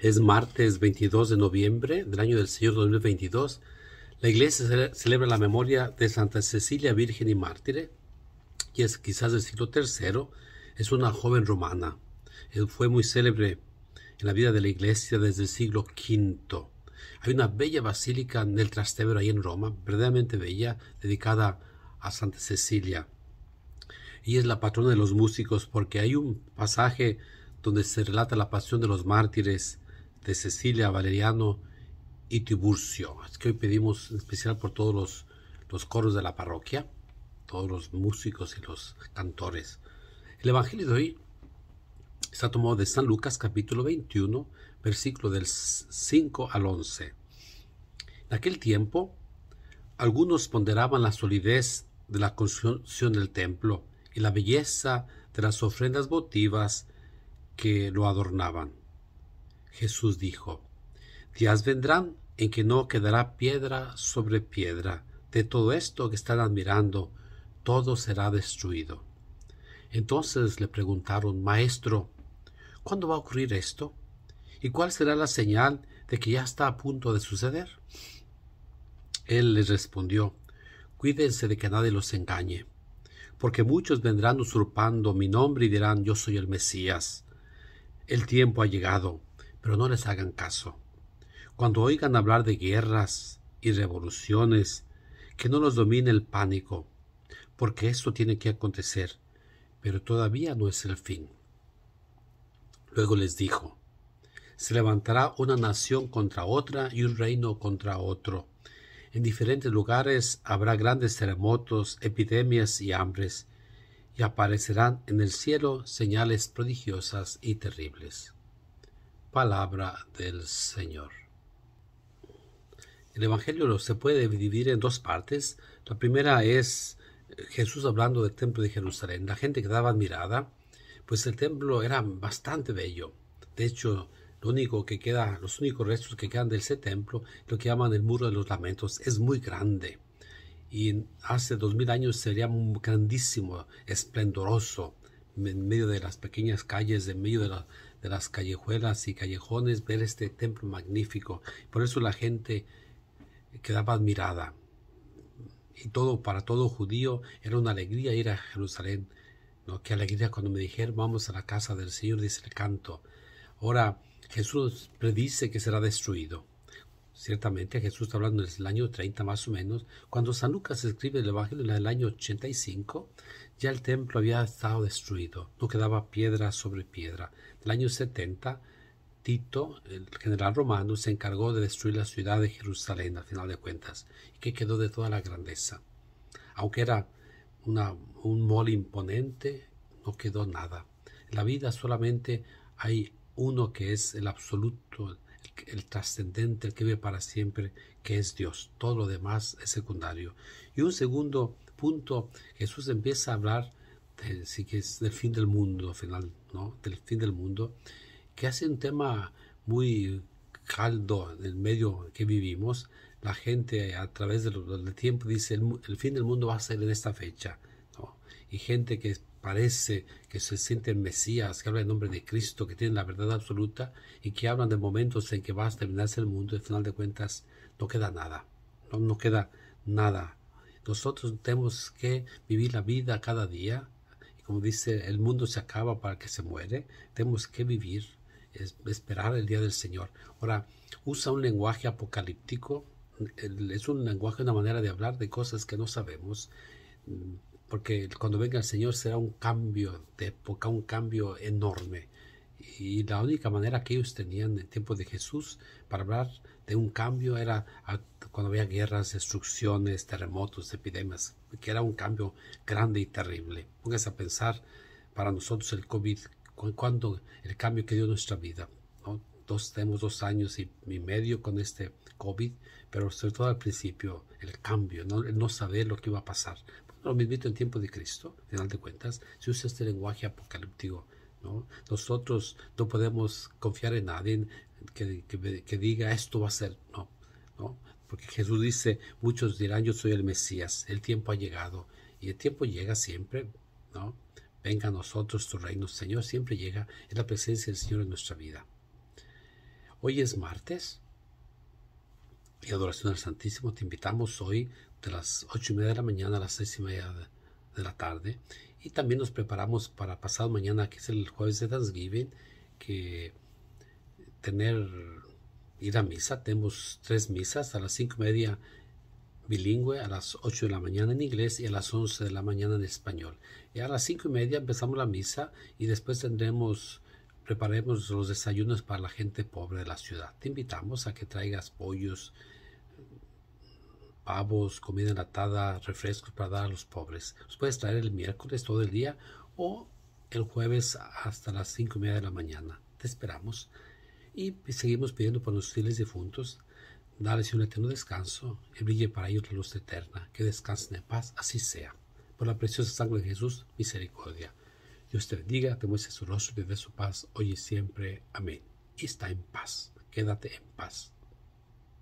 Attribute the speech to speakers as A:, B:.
A: Es martes 22 de noviembre del año del Señor 2022. La iglesia celebra la memoria de Santa Cecilia, Virgen y Mártire, y es quizás del siglo III. Es una joven romana. Eh, fue muy célebre en la vida de la iglesia desde el siglo V. Hay una bella basílica del Trastevere ahí en Roma, verdaderamente bella, dedicada a Santa Cecilia. Y es la patrona de los músicos porque hay un pasaje donde se relata la pasión de los mártires de Cecilia Valeriano y Tiburcio. Es que hoy pedimos en especial por todos los, coros de la parroquia, todos los músicos y los cantores. El Evangelio de hoy está tomado de San Lucas capítulo 21, versículo del 5 al 11. En aquel tiempo, algunos ponderaban la solidez de la construcción del templo y la belleza de las ofrendas votivas que lo adornaban. Jesús dijo, Días vendrán en que no quedará piedra sobre piedra. De todo esto que están admirando, todo será destruido. Entonces le preguntaron, Maestro, ¿cuándo va a ocurrir esto? ¿Y cuál será la señal de que ya está a punto de suceder? Él les respondió, Cuídense de que nadie los engañe, porque muchos vendrán usurpando mi nombre y dirán, Yo soy el Mesías. El tiempo ha llegado pero no les hagan caso. Cuando oigan hablar de guerras y revoluciones, que no los domine el pánico, porque esto tiene que acontecer, pero todavía no es el fin. Luego les dijo, se levantará una nación contra otra y un reino contra otro. En diferentes lugares habrá grandes terremotos, epidemias y hambres, y aparecerán en el cielo señales prodigiosas y terribles palabra del Señor. El Evangelio se puede dividir en dos partes. La primera es eh, Jesús hablando del templo de Jerusalén. La gente quedaba admirada, pues el templo era bastante bello. De hecho, lo único que queda, los únicos restos que quedan de ese templo, lo que llaman el muro de los lamentos, es muy grande. Y hace dos mil años sería un grandísimo, esplendoroso en medio de las pequeñas calles, en medio de, las callejuelas y callejones, ver este templo magnífico. Por eso la gente quedaba admirada. Y todo, para todo judío, era una alegría ir a Jerusalén. ¿no? Qué alegría cuando me dijeron, vamos a la casa del Señor, dice el canto. Ahora Jesús predice que será destruido. Ciertamente Jesús está hablando desde el año 30 más o menos. Cuando San Lucas escribe el Evangelio en el año 85, ya el templo había estado destruido, no quedaba piedra sobre piedra. En el año 70, Tito, el general romano, se encargó de destruir la ciudad de Jerusalén, al final de cuentas, y que quedó de toda la grandeza. Aunque era un mole imponente, no quedó nada. En la vida solamente hay uno que es el absoluto, el trascendente, el que vive para siempre, que es Dios. Todo lo demás es secundario. Y un segundo punto, Jesús empieza a hablar del, sí que es del fin del mundo, final, ¿no? Del fin del mundo, que hace un tema muy caldo en el medio que vivimos. La gente a través del, tiempo dice, el fin del mundo va a ser en esta fecha y gente que parece que se sienten Mesías, que habla en nombre de Cristo, que tiene la verdad absoluta y que hablan de momentos en que va a terminarse el mundo y al final de cuentas no queda nada, no, no queda nada. Nosotros tenemos que vivir la vida cada día. Y como dice, el mundo se acaba para que se muere. Tenemos que vivir, esperar el día del Señor. Ahora, usa un lenguaje apocalíptico. Es un lenguaje, una manera de hablar de cosas que no sabemos porque cuando venga el Señor será un cambio de época, un cambio enorme. Y la única manera que ellos tenían en tiempo de Jesús para hablar de un cambio era cuando había guerras, destrucciones, terremotos, epidemias, que era un cambio grande y terrible. Póngase a pensar para nosotros el COVID, cuando el cambio que dio nuestra vida. ¿no? Dos, tenemos dos años y, medio con este COVID, pero sobre todo al principio, el cambio, no saber lo que iba a pasar. Lo mismito en tiempo de Cristo, al final de cuentas, se usa este lenguaje apocalíptico. ¿no? Nosotros no podemos confiar en nadie que, diga esto va a ser. No, no, porque Jesús dice, muchos dirán, yo soy el Mesías, el tiempo ha llegado. Y el tiempo llega siempre, ¿no? Venga a nosotros tu reino, Señor, siempre llega. en la presencia del Señor en nuestra vida. Hoy es martes y adoración al Santísimo. Te invitamos hoy de las ocho y media de la mañana a las seis y media de, la tarde. Y también nos preparamos para pasado mañana, que es el jueves de Thanksgiving, que tener, ir a misa. Tenemos tres misas a las cinco y media bilingüe, a las ocho de la mañana en inglés y a las once de la mañana en español. Y a las cinco y media empezamos la misa y después tendremos preparemos los desayunos para la gente pobre de la ciudad. Te invitamos a que traigas pollos, pavos, comida enlatada, refrescos para dar a los pobres. Los puedes traer el miércoles todo el día o el jueves hasta las cinco y media de la mañana. Te esperamos y seguimos pidiendo por los fieles difuntos. Dales un eterno descanso y brille para ellos la luz eterna. Que descansen en paz, así sea. Por la preciosa sangre de Jesús, misericordia. Dios te bendiga, te muestre su rostro y te dé su paz hoy y siempre. Amén. Y está en paz. Quédate en paz.